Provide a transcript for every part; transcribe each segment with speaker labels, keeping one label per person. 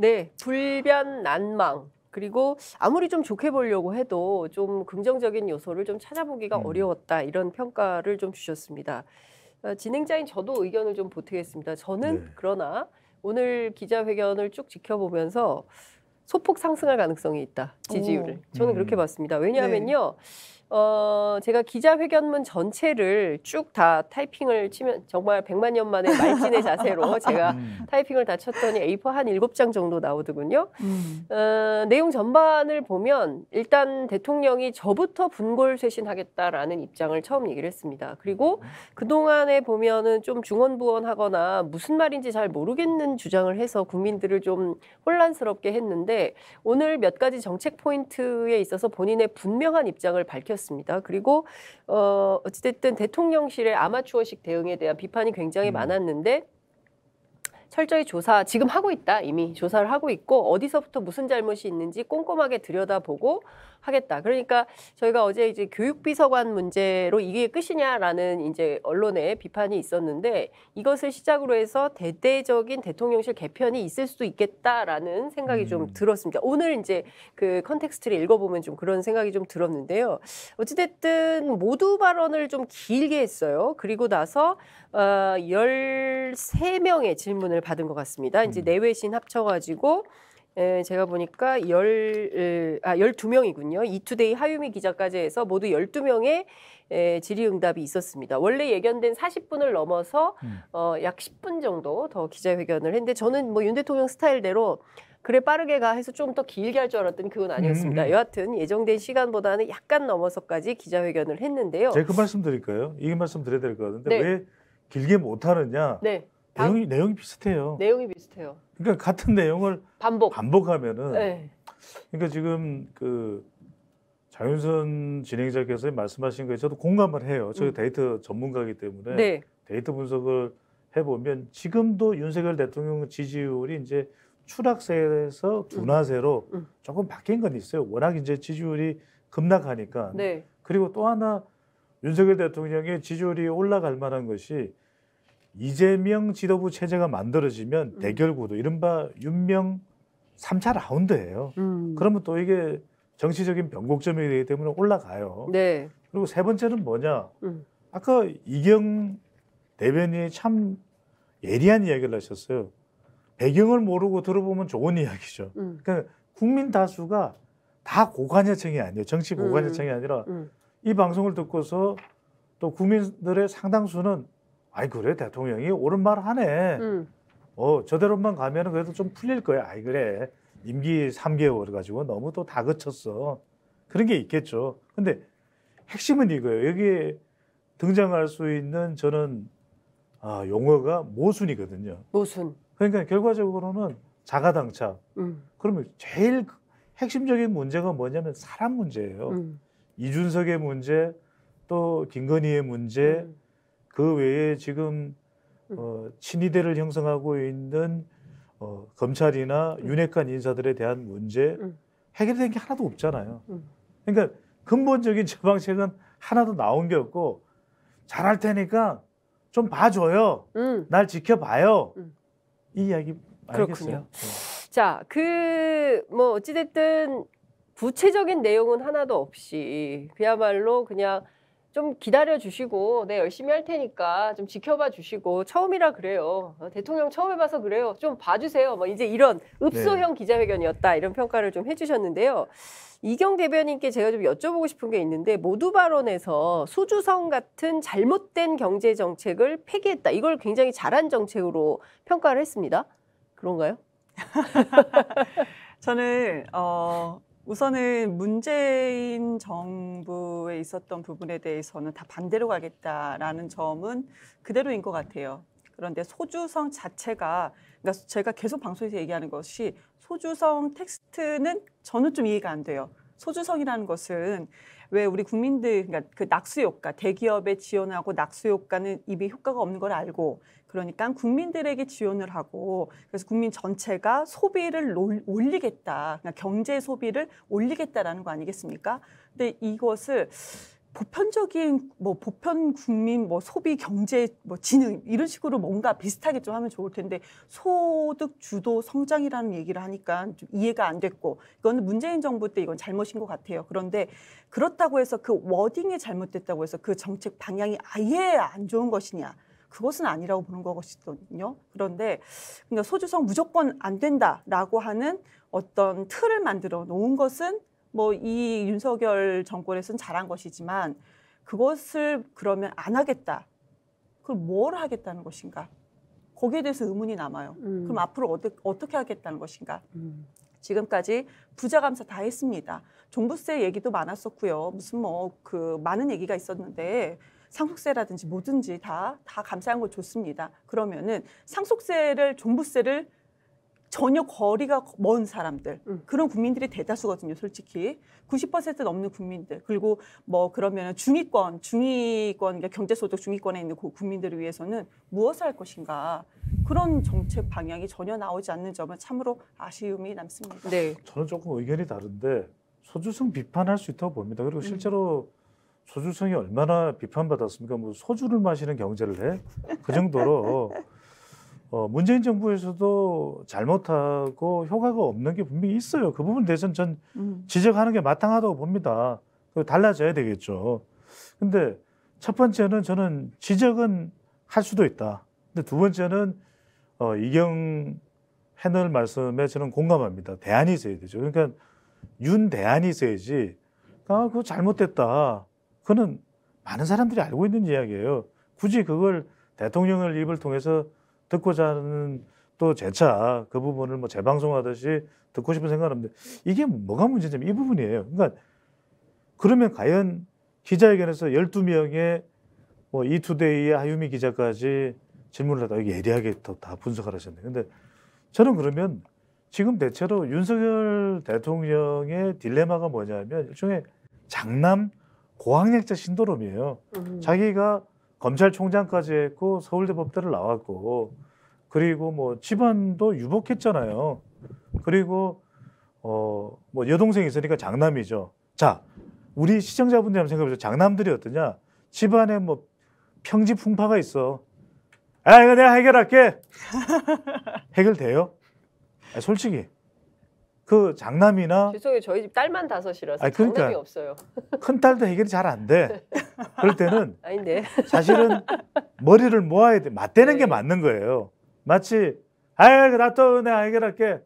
Speaker 1: 네, 불변 난망. 그리고 아무리 좀 좋게 보려고 해도 좀 긍정적인 요소를 좀 찾아보기가 음. 어려웠다 이런 평가를 좀 주셨습니다. 어, 진행자인 저도 의견을 좀 보태겠습니다. 저는 네. 그러나 오늘 기자회견을 쭉 지켜보면서 소폭 상승할 가능성이 있다 지지율을 오. 저는 음. 그렇게 봤습니다. 왜냐하면요. 네. 어, 제가 기자회견문 전체를 쭉 다 타이핑을 치면 정말 백만년 만에 말진의 자세로 제가 음. 타이핑을 다 쳤더니 A4 한 일곱 장 정도 나오더군요. 음. 어, 내용 전반을 보면 일단 대통령이 저부터 분골 쇄신하겠다라는 입장을 처음 얘기를 했습니다. 그리고 그동안에 보면은 좀중원부원하거나 무슨 말인지 잘 모르겠는 주장을 해서 국민들을 좀 혼란스럽게 했는데 오늘 몇 가지 정책 포인트에 있어서 본인의 분명한 입장을 밝혔습니다. 했습니다. 그리고 어, 어찌됐든 대통령실의 아마추어식 대응에 대한 비판이 굉장히 음. 많았는데 철저히 조사 지금 하고 있다 이미 조사를 하고 있고 어디서부터 무슨 잘못이 있는지 꼼꼼하게 들여다보고 하겠다. 그러니까 저희가 어제 이제 교육비서관 문제로 이게 끝이냐라는 이제 언론의 비판이 있었는데 이것을 시작으로 해서 대대적인 대통령실 개편이 있을 수도 있겠다라는 생각이 음. 좀 들었습니다. 오늘 이제 그 컨텍스트를 읽어보면 좀 그런 생각이 좀 들었는데요. 어찌됐든 모두 발언을 좀 길게 했어요. 그리고 나서 어, 13명의 질문을 받은 것 같습니다. 이제 음. 내외신 합쳐가지고 에, 예, 제가 보니까 열, 에, 아, 12명이군요. 이투데이 하유미 기자까지 해서 모두 12명의 에, 질의응답이 있었습니다. 원래 예견된 40분을 넘어서 음. 어, 약 10분 정도 더 기자회견을 했는데 저는 뭐 윤 대통령 스타일대로 그래 빠르게 가 해서 좀 더 길게 할 줄 알았더니 그건 아니었습니다. 음, 음. 여하튼 예정된 시간보다는 약간 넘어서까지 기자회견을 했는데요. 제가 그
Speaker 2: 말씀 드릴까요? 이 말씀 드려야 될 것 같은데 네. 왜 길게 못하느냐? 네. 내용이 내용이 비슷해요. 내용이 비슷해요. 그러니까 같은 내용을 반복 반복하면은 네. 그러니까 지금 그 장윤선 진행자께서 말씀하신 거에 저도 공감을 해요. 저희 음. 데이터 전문가이기 때문에 네. 데이터 분석을 해보면 지금도 윤석열 대통령 지지율이 이제 추락세에서 음. 둔화세로 음. 음. 조금 바뀐 건 있어요. 워낙 이제 지지율이 급락하니까. 네. 그리고 또 하나 윤석열 대통령의 지지율이 올라갈 만한 것이 이재명 지도부 체제가 만들어지면 음. 대결 구도 이른바 윤명 3차 라운드예요. 음. 그러면 또 이게 정치적인 변곡점이 되기 때문에 올라가요. 네. 그리고 세 번째는 뭐냐? 음. 아까 이경 대변인이 참 예리한 이야기를 하셨어요. 배경을 모르고 들어보면 좋은 이야기죠. 음. 그러니까 국민 다수가 다 고관여층이 아니에요. 정치 음. 고관여층이 아니라 음. 이 방송을 듣고서 또 국민들의 상당수는 아이 그래 대통령이 옳은 말 하네. 음. 어 저대로만 가면은 그래도 좀 풀릴 거야. 아이 그래 임기 3개월 가지고 너무 또 다그쳤어. 그런 게 있겠죠. 근데 핵심은 이거예요. 여기 에 등장할 수 있는 저는 아, 용어가 모순이거든요. 모순. 그러니까 결과적으로는 자가당착. 음. 그러면 제일 핵심적인 문제가 뭐냐면 사람 문제예요. 음. 이준석의 문제, 또 김건희의 문제, 음. 그 외에 지금 음. 어, 친위대를 형성하고 있는 어, 검찰이나 음. 윤핵관 인사들에 대한 문제 음. 해결된 게 하나도 없잖아요. 그러니까 근본적인 처방책은 하나도 나온 게 없고 잘할 테니까 좀 봐줘요. 날 지켜봐요. 이 이야기 알겠어요.
Speaker 1: 네. 자, 그 뭐 어찌됐든 구체적인 내용은 하나도 없이 그야말로 그냥 좀 기다려 주시고 네 열심히 할 테니까 좀 지켜봐 주시고 처음이라 그래요 어, 대통령 처음 해봐서 그래요 좀 봐주세요 뭐 이제 이런 읍소형 네. 기자회견이었다 이런 평가를 좀 해주셨는데요 이경 대변인께 제가 좀 여쭤보고 싶은 게 있는데 모두 발언에서 소주성 같은 잘못된 경제 정책을 폐기했다 이걸 굉장히 잘한 정책으로 평가를 했습니다 그런가요?
Speaker 3: 저는 어. 우선은 문재인 정부에 있었던 부분에 대해서는 다 반대로 가겠다라는 점은 그대로인 것 같아요. 그런데 소주성 자체가 그러니까 제가 계속 방송에서 얘기하는 것이 소주성 텍스트는 저는 좀 이해가 안 돼요. 소주성이라는 것은 왜 우리 국민들 그러니까 그 낙수 효과 대기업에 지원하고 낙수 효과는 이미 효과가 없는 걸 알고 그러니까 국민들에게 지원을 하고 그래서 국민 전체가 소비를 올리겠다 그러니까 경제 소비를 올리겠다라는 거 아니겠습니까? 근데 이것을 보편적인 뭐 보편 국민 뭐 소비 경제 뭐 지능 이런 식으로 뭔가 비슷하게 좀 하면 좋을 텐데 소득 주도 성장이라는 얘기를 하니까 좀 이해가 안 됐고 이건 거 문재인 정부 때 이건 잘못인 것 같아요. 그런데 그렇다고 해서 그 워딩이 잘못됐다고 해서 그 정책 방향이 아예 안 좋은 것이냐? 그것은 아니라고 보는 것이거든요. 그런데 그러니까 소주성 무조건 안 된다라고 하는 어떤 틀을 만들어 놓은 것은 뭐이 윤석열 정권에선 잘한 것이지만 그것을 그러면 안 하겠다. 그걸뭘 하겠다는 것인가? 거기에 대해서 의문이 남아요. 음. 그럼 앞으로 어떻, 게 하겠다는 것인가? 음. 지금까지 부자 감사 다 했습니다. 종부세 얘기도 많았었고요. 무슨 뭐 그 많은 얘기가 있었는데 상속세라든지 뭐든지 다 다 감사한 걸 좋습니다. 그러면은 상속세를 종부세를 전혀 거리가 먼 사람들 음. 그런 국민들이 대다수거든요 솔직히 90% 넘는 국민들 그리고 뭐 그러면 중위권 중위권 그러니까 경제소득 중위권에 있는 그 국민들을 위해서는 무엇을 할 것인가 그런 정책 방향이 전혀 나오지 않는 점은 참으로 아쉬움이 남습니다. 네.
Speaker 2: 저는 조금 의견이 다른데 소주성 비판할 수 있다고 봅니다. 그리고 음. 실제로 음. 소주성이 얼마나 비판받았습니까? 뭐 소주를 마시는 경제를 해? 그 정도로 어, 문재인 정부에서도 잘못하고 효과가 없는 게 분명히 있어요. 그 부분 대해서는 전 음. 지적하는 게 마땅하다고 봅니다. 달라져야 되겠죠. 근데 첫 번째는 저는 지적은 할 수도 있다. 근데 두 번째는 어, 이경 해널 말씀에 저는 공감합니다. 대안이 있어야 되죠. 그러니까 윤 대안이 있어야지. 아, 그거 잘못됐다. 그는 많은 사람들이 알고 있는 이야기예요. 굳이 그걸 대통령을 입을 통해서 듣고자 하는 또 재차 그 부분을 뭐 재방송하듯이 듣고 싶은 생각은없는데 이게 뭐가 문제냐면 이 부분이에요. 그러니까 그러면 과연 기자회견에서 12명의 뭐 이투데이의 하유미 기자까지 질문을 하다 예리하게 다 분석을 하셨네요. 근데 저는 그러면 지금 대체로 윤석열 대통령의 딜레마가 뭐냐면 일종의 장남 고학력자 신도롬이에요. 음. 자기가 검찰총장까지 했고 서울대 법대를 나왔고 그리고 뭐 집안도 유복했잖아요. 그리고 어뭐여동생 있으니까 장남이죠. 자, 우리 시청자분들 한번 생각해 보세요. 장남들이 어떠냐? 집안에 뭐 평지 풍파가 있어. 아, 이거 내가 해결할게. 해결돼요? 아, 솔직히 그 장남이나
Speaker 1: 죄송해요 저희 집 딸만 다섯이라서 아니, 그러니까 장남이 없어요.
Speaker 2: 큰 딸도 해결이 잘 안 돼. 그럴 때는 아닌데 네. 사실은 머리를 모아야 돼. 맞대는 네. 게 맞는 거예요. 마치 아이 나또 내가 해결할게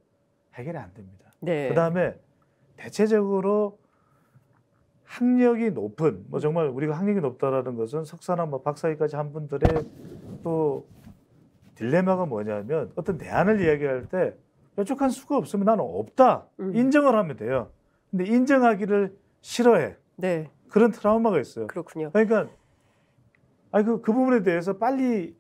Speaker 2: 해결이 안 됩니다. 네. 그 다음에 대체적으로 학력이 높은 뭐 정말 우리가 학력이 높다라는 것은 석사나 뭐 박사위까지 한 분들의 또 딜레마가 뭐냐면 어떤 대안을 이야기할 때 뾰족한 수가 없으면 나는 없다. 음. 인정을 하면 돼요. 근데 인정하기를 싫어해. 네. 그런 트라우마가 있어요. 그렇군요. 그러니까 아니 그, 그 부분에 대해서 빨리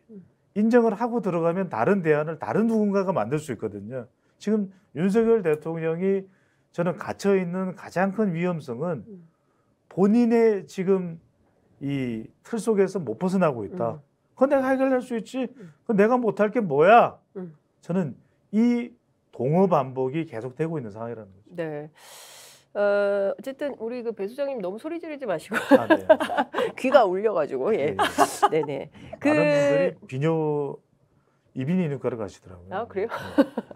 Speaker 2: 인정을 하고 들어가면 다른 대안을 다른 누군가가 만들 수 있거든요. 지금 윤석열 대통령이 저는 갇혀 있는 가장 큰 위험성은 음. 본인의 지금 이 틀 속에서 못 벗어나고 있다. 음. 그건 내가 해결할 수 있지. 음. 그건 내가 못할 게 뭐야? 음. 저는 이 동어 반복이 계속되고 있는 상황이라는 거죠.
Speaker 1: 네. 어, 어쨌든 우리 그 배수장님 너무 소리 지르지 마시고 아, 네. 귀가 울려가지고 예. 네. 네네. 그
Speaker 2: 비뇨 이비인후과를 가시더라고요.
Speaker 1: 아 그래요?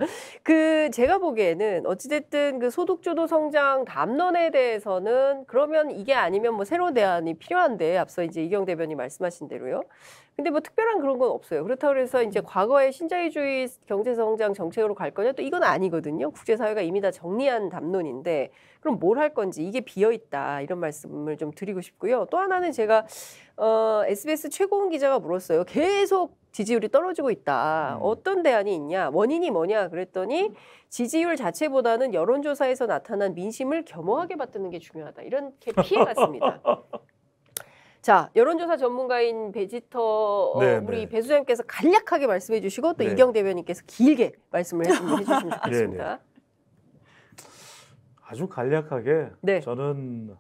Speaker 1: 네. 그 제가 보기에는 어찌됐든 그 소득주도 성장 담론에 대해서는 그러면 이게 아니면 뭐 새로운 대안이 필요한데 앞서 이제 이경 대변이 말씀하신 대로요. 근데 뭐 특별한 그런 건 없어요. 그렇다고 해서 이제 음. 과거의 신자유주의 경제성장 정책으로 갈 거냐 또 이건 아니거든요. 국제사회가 이미 다 정리한 담론인데 그럼 뭘 할 건지 이게 비어 있다 이런 말씀을 좀 드리고 싶고요. 또 하나는 제가 어, SBS 최고은 기자가 물었어요. 계속 지지율이 떨어지고 있다. 음. 어떤 대안이 있냐? 원인이 뭐냐? 그랬더니 지지율 자체보다는 여론조사에서 나타난 민심을 겸허하게 받드는 게 중요하다. 이렇게 피해갔습니다. 자, 여론조사 전문가인 베지터 어, 네, 우리 네. 배수장님께서 간략하게 말씀해 주시고 또 네. 이경 대변인께서 길게 말씀을 해 주시면 좋겠습니다. 네, 네.
Speaker 2: 아주 간략하게 네. 저는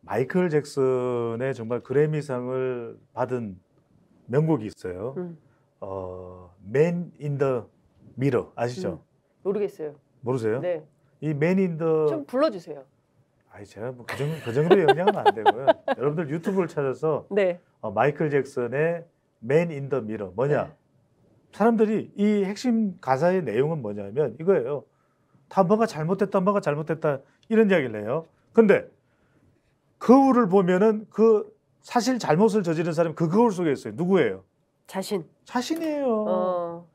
Speaker 2: 마이클 잭슨의 정말 그래미상을 받은 명곡이 있어요. 음. 어, Man in the Mirror 아시죠? 음, 모르겠어요. 모르세요? 네. 이 Man in the 좀 불러주세요. 아니 제가 뭐그 정도, 그, 그 정도 영향은 안 되고요. 여러분들 유튜브를 찾아서 네. 어, 마이클 잭슨의 맨 인 더 미러 뭐냐? 네. 사람들이 이 핵심 가사의 내용은 뭐냐면 이거예요. 다 뭐가 잘못됐다, 뭐가 잘못됐다 이런 이야기를 해요. 근데 거울을 그 보면은 그 사실 잘못을 저지른 사람이 그 거울 속에 있어요. 누구예요?
Speaker 1: 자신. 자신이에요. 어...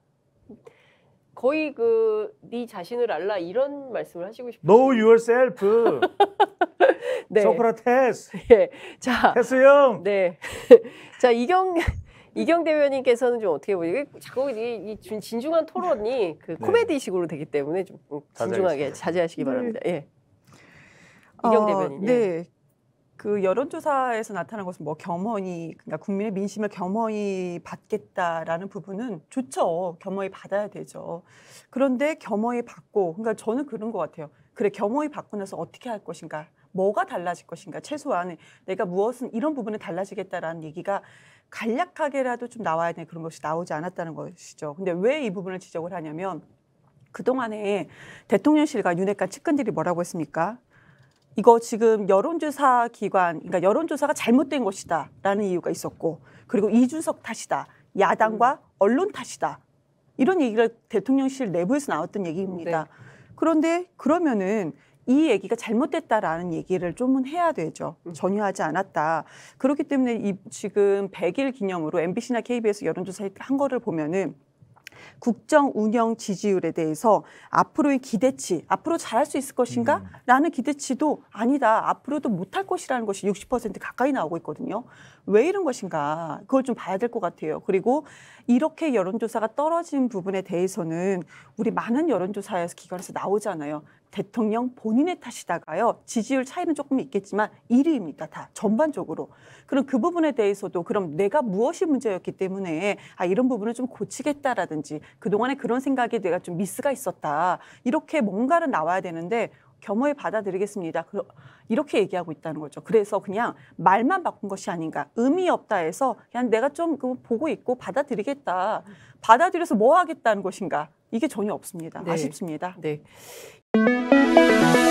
Speaker 1: 거의 그 네 자신을 알라 이런 말씀을 하시고 싶어요.
Speaker 2: Know yourself. 네. 소크라테스.
Speaker 1: 예. 자. 테스 형. 네. 자 이경 이경대 변인께서는좀 어떻게 보세요? 자꾸 이, 이 진중한 토론이 그 네. 코미디식으로 되기 때문에 좀 진중하게 자제하시기 네. 바랍니다. 예. 어, 이경대 의원 네.
Speaker 3: 그 여론조사에서 나타난 것은 뭐 겸허히 그러니까 국민의 민심을 겸허히 받겠다라는 부분은 좋죠. 겸허히 받아야 되죠. 그런데 겸허히 받고 그러니까 저는 그런 것 같아요. 그래 겸허히 받고 나서 어떻게 할 것인가? 뭐가 달라질 것인가? 최소한 내가 무엇은 이런 부분에 달라지겠다라는 얘기가 간략하게라도 좀 나와야 되는 그런 것이 나오지 않았다는 것이죠. 근데 왜 이 부분을 지적을 하냐면 그동안에 대통령실과 윤핵관 측근들이 뭐라고 했습니까? 이거 지금 여론조사 기관, 그러니까 여론조사가 잘못된 것이다. 라는 이유가 있었고, 그리고 이준석 탓이다. 야당과 음. 언론 탓이다. 이런 얘기를 대통령실 내부에서 나왔던 얘기입니다. 네. 그런데 그러면은 이 얘기가 잘못됐다라는 얘기를 좀은 해야 되죠. 음. 전혀 하지 않았다. 그렇기 때문에 이 지금 100일 기념으로 MBC나 KBS 여론조사 한 거를 보면은 국정 운영 지지율에 대해서 앞으로의 기대치, 앞으로 잘할 수 있을 것인가? 음. 라는 기대치도 아니다. 앞으로도 못할 것이라는 것이 60% 가까이 나오고 있거든요. 왜 이런 것인가? 그걸 좀 봐야 될 것 같아요. 그리고 이렇게 여론조사가 떨어진 부분에 대해서는 우리 많은 여론조사에서 기관에서 나오잖아요. 대통령 본인의 탓이다가요. 지지율 차이는 조금 있겠지만 1위입니다. 다 전반적으로. 그럼 그 부분에 대해서도 그럼 내가 무엇이 문제였기 때문에 아 이런 부분을 좀 고치겠다라든지 그동안에 그런 생각에 내가 좀 미스가 있었다. 이렇게 뭔가를 나와야 되는데 겸허히 받아들이겠습니다. 그, 이렇게 얘기하고 있다는 거죠. 그래서 그냥 말만 바꾼 것이 아닌가. 의미 없다 해서 그냥 내가 좀 그 보고 있고 받아들이겠다. 받아들여서 뭐 하겠다는 것인가. 이게 전혀 없습니다. 네. 아쉽습니다. 네. Thank you.